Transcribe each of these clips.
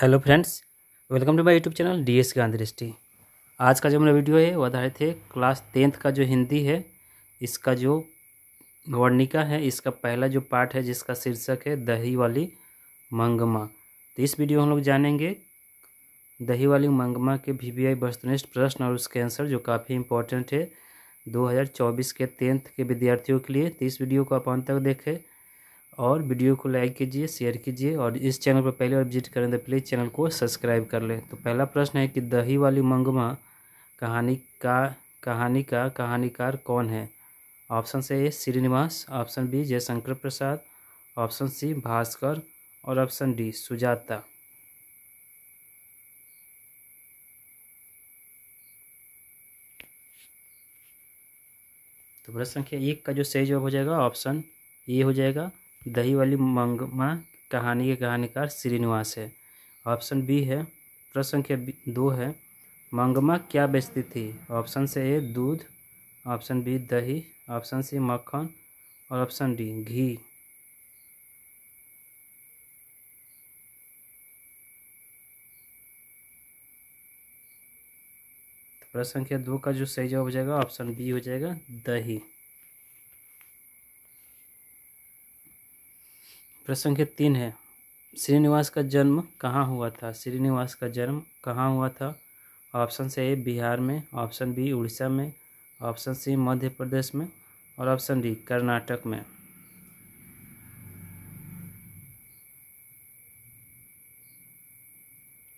hello friends welcome to my YouTube channel D S Gandhi Drishti आज का जो मेरा वीडियो है वो आधारित है क्लास टेंथ का जो हिंदी है इसका जो वर्णिका है इसका पहला जो पार्ट है जिसका शीर्षक है दही वाली मंगमा तो इस वीडियो हम लोग जानेंगे दही वाली मंगमा के वी वी आई प्रश्न और उसके आंसर जो काफ़ी इंपॉर्टेंट है दो के टेंथ के विद्यार्थियों के लिए तो इस वीडियो को आप अंत तक देखें और वीडियो को लाइक कीजिए शेयर कीजिए और इस चैनल पर पहले बार विजिट करें तो प्लीज़ चैनल को सब्सक्राइब कर लें तो पहला प्रश्न है कि दही वाली मंगमा कहानी का कहानी का कहानीकार कौन है ऑप्शन से A Srinivas option B Jaishankar Prasad option C Bhaskar और ऑप्शन डी सुजाता तो प्रश्न संख्या एक का जो सही जवाब हो जाएगा ऑप्शन ए हो जाएगा दही वाली मंगमा कहानी के कहानीकार श्रीनिवास है ऑप्शन बी है प्रश्न संख्या दो है मंगमा क्या बेचती थी ऑप्शन से ए दूध ऑप्शन बी दही ऑप्शन सी मक्खन और ऑप्शन डी घी तो प्रश्न संख्या दो का जो सही जवाब हो जाएगा ऑप्शन बी हो जाएगा दही प्रश्न संख्या तीन है श्रीनिवास का जन्म कहाँ हुआ था श्रीनिवास का जन्म कहाँ हुआ था ऑप्शन से ए बिहार में ऑप्शन बी उड़ीसा में ऑप्शन सी मध्य प्रदेश में और ऑप्शन डी कर्नाटक में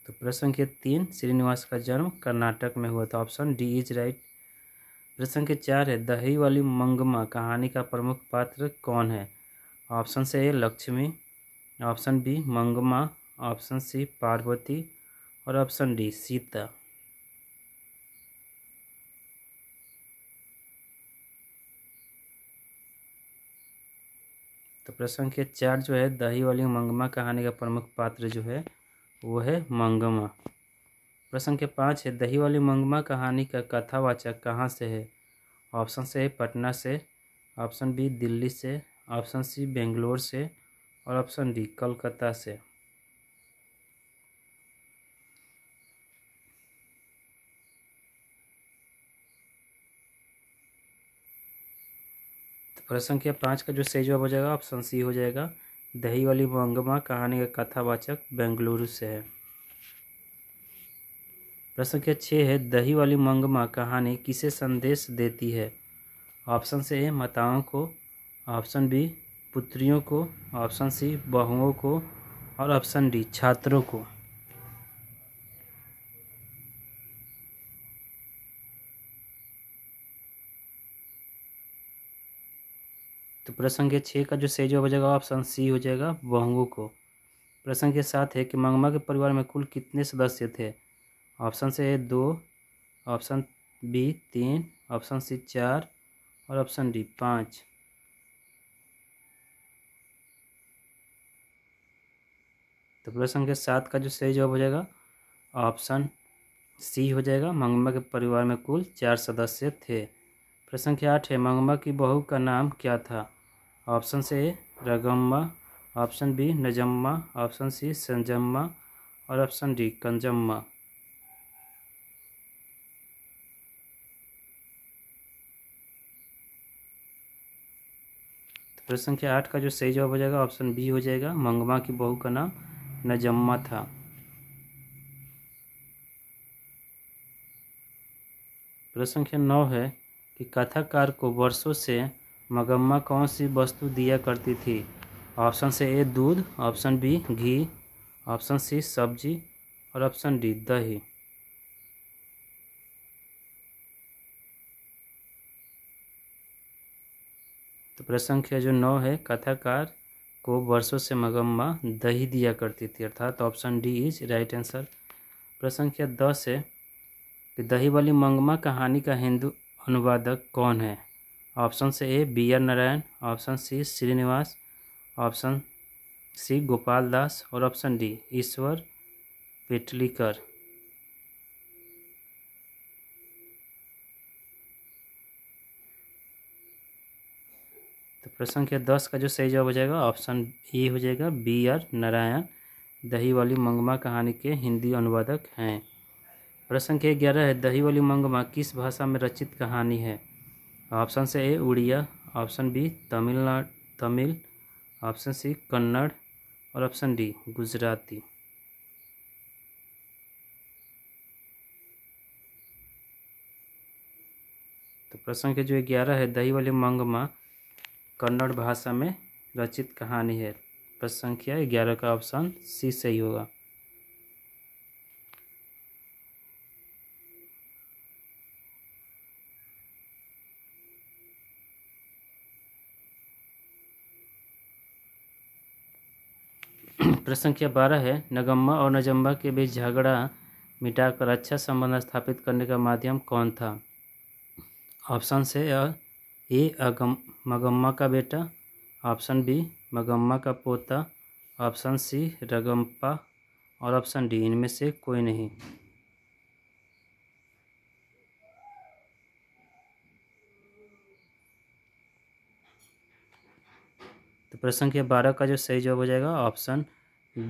तो प्रश्न संख्या तीन श्रीनिवास का जन्म कर्नाटक में हुआ था ऑप्शन डी इज राइट प्रश्न संख्या चार है दही वाली मंगमा कहानी का प्रमुख पात्र कौन है ऑप्शन से A Lakshmi option B Mangamma option C Parvati और ऑप्शन डी सीता तो प्रश्न के चार जो है दही वाली मंगमा कहानी का प्रमुख पात्र जो है वो है मंगमा प्रश्न के पाँच है दही वाली मंगमा कहानी का कथावाचक कहाँ से है ऑप्शन से है पटना से ऑप्शन बी दिल्ली से ऑप्शन सी बेंगलोर से और ऑप्शन डी कलकत्ता से तो प्रश्न संख्या पाँच का जो सही जवाब हो जाएगा ऑप्शन सी हो जाएगा दही वाली मंगमा कहानी का कथावाचक बेंगलुरु से है प्रश्न संख्या छः है दही वाली मंगमा कहानी किसे संदेश देती है ऑप्शन से है माताओं को ऑप्शन बी पुत्रियों को ऑप्शन सी बहुओं को और ऑप्शन डी छात्रों को तो प्रश्न के छः का जो सही जवाब हो जाएगा ऑप्शन सी हो जाएगा बहुओं को प्रश्न के सात है कि मंगमा के परिवार में कुल कितने सदस्य थे ऑप्शन से है दो ऑप्शन बी तीन ऑप्शन सी चार और ऑप्शन डी पाँच तो प्रश्न संख्या सात का जो सही जवाब हो जाएगा ऑप्शन सी हो जाएगा मंगमा के परिवार में कुल चार सदस्य थे प्रश्न संख्या आठ है मंगमा की बहू का नाम क्या था ऑप्शन से Ragamma option B Najamma option C Sanjamma और ऑप्शन डी कंजम्मा तो प्रश्न संख्या आठ का जो सही जवाब हो जाएगा ऑप्शन बी हो जाएगा मंगमा की बहू का नाम नजम्मा था प्रश्न संख्या नौ है कि कथाकार को वर्षों से मगम्मा कौन सी वस्तु दिया करती थी ऑप्शन से ए दूध ऑप्शन बी घी ऑप्शन सी सब्जी और ऑप्शन डी दही तो प्रश्न संख्या जो नौ है कथाकार को वर्षों से मगम्मा दही दिया करती थी अर्थात option D is right answer प्रश्न संख्या दस है कि दही वाली मंगमा कहानी का हिंदू अनुवादक कौन है ऑप्शन से A B R Narayan option C Srinivas option C Gopal Das और ऑप्शन डी ईश्वर पेटलीकर तो प्रश्न संख्या दस का जो सही जवाब हो जाएगा ऑप्शन ए हो जाएगा बी आर नारायण दही वाली मंगमा कहानी के हिंदी अनुवादक हैं प्रश्न संख्या ग्यारह है दही वाली मंगमा किस भाषा में रचित कहानी है ऑप्शन से A Odia option B Tamil Nadu Tamil option C Kannada और ऑप्शन डी गुजराती तो प्रश्न के जो ग्यारह है दही वाली मंगमा कन्नड़ भाषा में रचित कहानी है प्रश्न संख्या ग्यारह का ऑप्शन सी सही होगा प्रश्न संख्या बारह है नगम्मा और नजम्बा के बीच झगड़ा मिटाकर अच्छा संबंध स्थापित करने का माध्यम कौन था ऑप्शन से यह ए अगम मगम्मा का बेटा ऑप्शन बी मगम्मा का पोता ऑप्शन सी रगम्पा और ऑप्शन डी इनमें से कोई नहीं तो प्रश्न के बारह का जो सही जवाब हो जाएगा ऑप्शन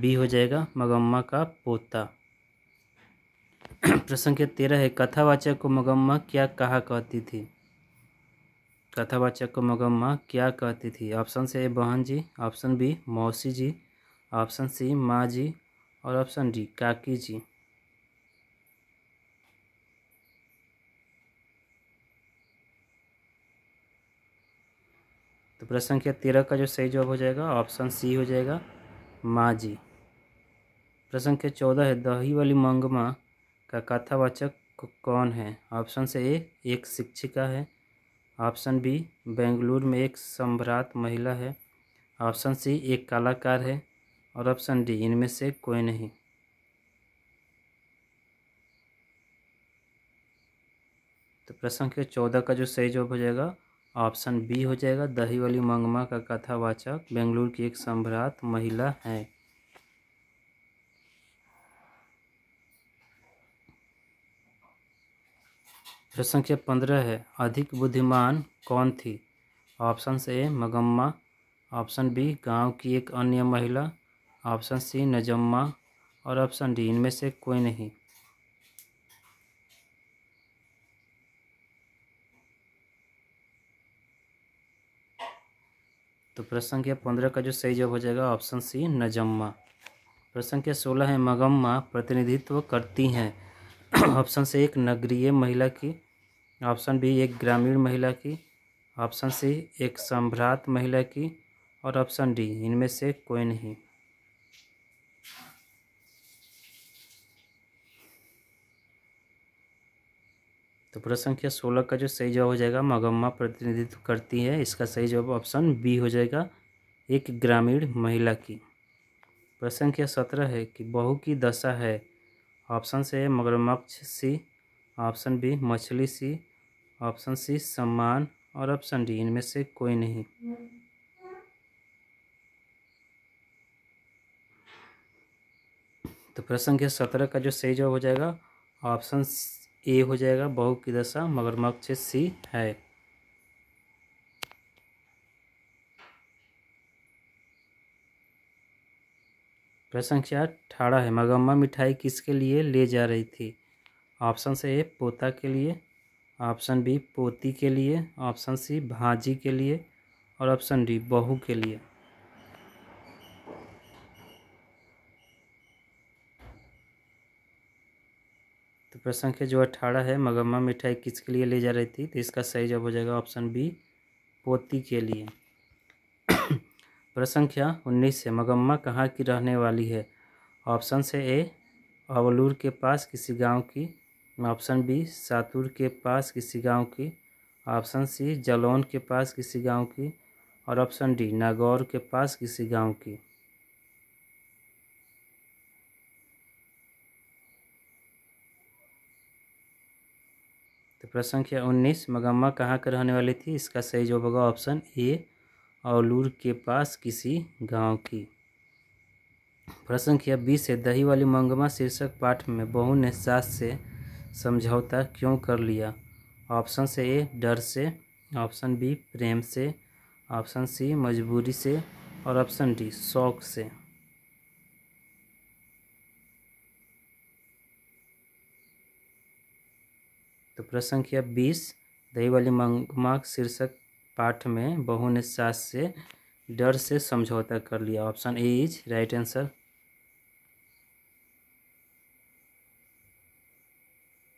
बी हो जाएगा मगम्मा का पोता प्रश्न के तेरह है कथावाचक को मगम्मा क्या कहा कहती थी कथावाचक को मगम्मा क्या कहती थी ऑप्शन से ए बहन जी ऑप्शन बी मौसी जी ऑप्शन सी माँ जी और ऑप्शन डी काकी जी तो प्रश्न संख्या तेरह का जो सही जवाब हो जाएगा ऑप्शन सी हो जाएगा माँ जी प्रश्न संख्या चौदह है दही वाली मंगमा का कथावाचक कौन है ऑप्शन से ए एक शिक्षिका है ऑप्शन बी बेंगलुरु में एक सम्भ्रात महिला है ऑप्शन सी एक कलाकार है और ऑप्शन डी इनमें से कोई नहीं तो प्रश्न के चौदह का जो सही जवाब हो जाएगा ऑप्शन बी हो जाएगा दही वाली मंगमा का कथावाचक बेंगलुरु की एक सम्भ्रात महिला है प्रश्न संख्या पंद्रह है अधिक बुद्धिमान कौन थी option A Magamma option B गांव की एक अन्य महिला ऑप्शन सी नजम्मा और ऑप्शन डी इनमें से कोई नहीं तो प्रश्न संख्या पंद्रह का जो सही जवाब हो जाएगा ऑप्शन सी नजम्मा प्रश्न संख्या सोलह है मगम्मा प्रतिनिधित्व करती हैं ऑप्शन से एक नगरीय महिला की ऑप्शन बी एक ग्रामीण महिला की ऑप्शन सी एक संभ्रात महिला की और ऑप्शन डी इनमें से कोई नहीं तो प्रश्न संख्या सोलह का जो सही जवाब हो जाएगा मगम्मा प्रतिनिधित्व करती है इसका सही जवाब ऑप्शन बी हो जाएगा एक ग्रामीण महिला की प्रश्न संख्या सत्रह है कि बहू की दशा है ऑप्शन से मगरमच्छ सी ऑप्शन बी मछली सी ऑप्शन सी सम्मान और ऑप्शन डी इनमें से कोई नहीं तो प्रश्न संख्या सत्रह का जो सही जवाब हो जाएगा ऑप्शन ए हो जाएगा बहु की दशा मगरमच्छ सी है प्रश्न संख्या अठारह है मगम्मा मिठाई किसके लिए ले जा रही थी ऑप्शन से ए पोता के लिए ऑप्शन बी पोती के लिए ऑप्शन सी भाजी के लिए और ऑप्शन डी बहू के लिए तो प्रश्न के जो अठारह है मगम्मा मिठाई किसके लिए ले जा रही थी तो इसका सही जवाब हो जाएगा ऑप्शन बी पोती के लिए प्रश्न संख्या उन्नीस है मगम्मा कहाँ की रहने वाली है ऑप्शन से ए अवलूर के पास किसी गांव की ऑप्शन बी सातुर के पास किसी गांव की ऑप्शन सी जलौन के पास किसी गांव की और ऑप्शन डी नागौर के पास किसी गांव की तो प्रश्न संख्या उन्नीस मगम्मा कहाँ के रहने वाली थी इसका सही जवाब होगा ऑप्शन ए औलूर के पास किसी गांव की प्रश्न संख्या बीस है दही वाली मंगमा शीर्षक पाठ में बहु ने सास से समझौता क्यों कर लिया ऑप्शन से ए डर से ऑप्शन बी प्रेम से ऑप्शन सी मजबूरी से और ऑप्शन डी शौक से तो प्रश्न संख्या बीस दही वाली मंगमा शीर्षक पाठ में बहु ने सास से डर से समझौता कर लिया option A is right answer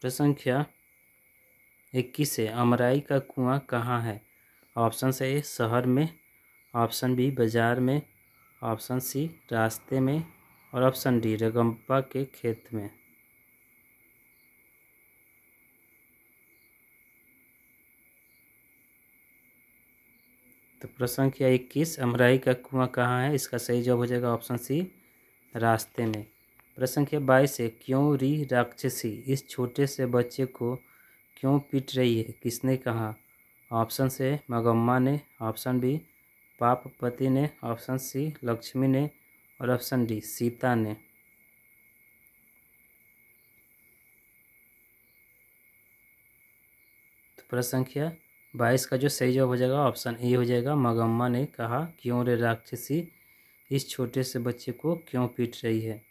प्रश्न संख्या इक्कीस है अमराई का कुआं कहाँ है ऑप्शन ए शहर में ऑप्शन बी बाजार में ऑप्शन सी रास्ते में और ऑप्शन डी रगम्पा के खेत में तो प्रश्न संख्या इक्कीस अमराई का कुआं कहाँ है इसका सही जवाब हो जाएगा ऑप्शन सी रास्ते में प्रश्न संख्या बाईस है क्यों री राक्षसी इस छोटे से बच्चे को क्यों पीट रही है किसने कहा ऑप्शन से मगम्मा ने ऑप्शन बी पापपति ने ऑप्शन सी लक्ष्मी ने और ऑप्शन डी सीता ने तो प्रश्न संख्या बाईस का जो सही जवाब हो जाएगा ऑप्शन ए हो जाएगा मगम्मा ने कहा क्यों रे राक्षसी इस छोटे से बच्चे को क्यों पीट रही है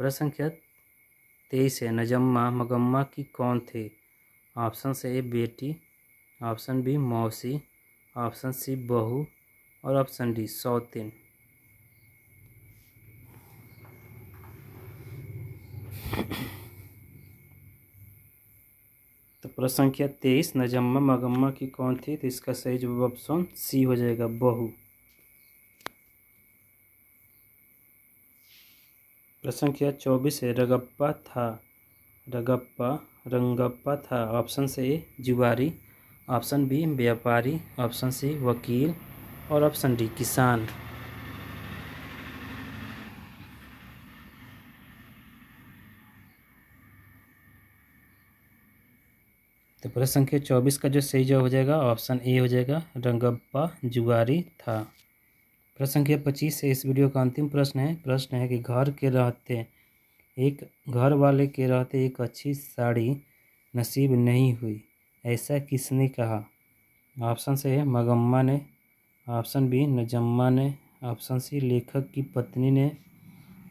प्रश्न संख्या तेईस है नजम्मा मगम्मा की कौन थी ऑप्शन से ए बेटी ऑप्शन बी मौसी ऑप्शन सी बहू और ऑप्शन डी सौतिन तो प्रश्न संख्या तेईस नजम्मा मगम्मा की कौन थी तो इसका सही जवाब ऑप्शन सी हो जाएगा बहू प्रश्न किया चौबीस है रगप्पा था रगप्पा रंगप्पा था ऑप्शन से ए जुआरी ऑप्शन बी व्यापारी ऑप्शन सी वकील और ऑप्शन डी किसान तो प्रश्न संख्या चौबीस का जो सही जवाब हो जाएगा ऑप्शन ए हो जाएगा रंगप्पा जुआरी था प्रश्न संख्या पच्चीस से इस वीडियो का अंतिम प्रश्न है प्रश्न है कि घर के रहते एक घर वाले के रहते एक अच्छी साड़ी नसीब नहीं हुई ऐसा किसने कहा ऑप्शन से मगम्मा ने ऑप्शन बी नजम्मा ने ऑप्शन सी लेखक की पत्नी ने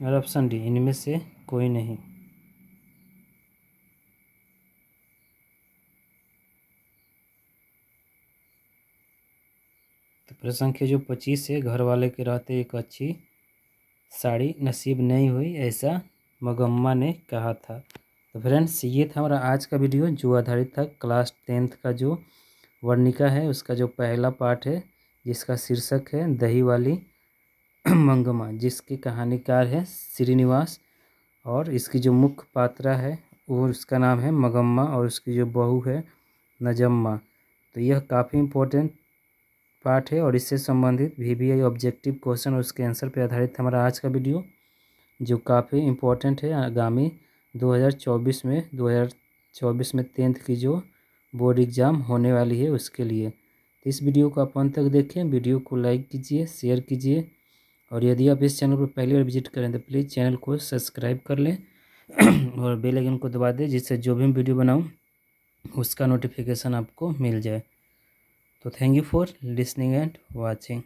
और ऑप्शन डी इनमें से कोई नहीं प्रश्न संख्या जो पच्चीस है घर वाले के रहते एक अच्छी साड़ी नसीब नहीं हुई ऐसा मगम्मा ने कहा था तो फ्रेंड्स ये था हमारा आज का वीडियो जो आधारित था क्लास टेंथ का जो वर्णिका है उसका जो पहला पार्ट है जिसका शीर्षक है दही वाली मंगमा जिसके कहानीकार है श्रीनिवास और इसकी जो मुख्य पात्रा है वो उसका नाम है मगम्मा और उसकी जो बहू है नजम्मा तो यह काफ़ी इम्पोर्टेंट पार्ट है और इससे संबंधित V V I objective question और उसके आंसर पर आधारित हमारा आज का वीडियो जो काफ़ी इम्पोर्टेंट है आगामी 2024 में 2024 में टेंथ की जो बोर्ड एग्ज़ाम होने वाली है उसके लिए तो इस वीडियो को आप अंत तक देखें वीडियो को लाइक कीजिए शेयर कीजिए और यदि आप इस चैनल पर पहली बार विजिट करें तो प्लीज़ चैनल को सब्सक्राइब कर लें और बेल आइकन को दबा दें जिससे जो भी वीडियो बनाऊँ उसका नोटिफिकेशन आपको मिल जाए तो thank you for listening and watching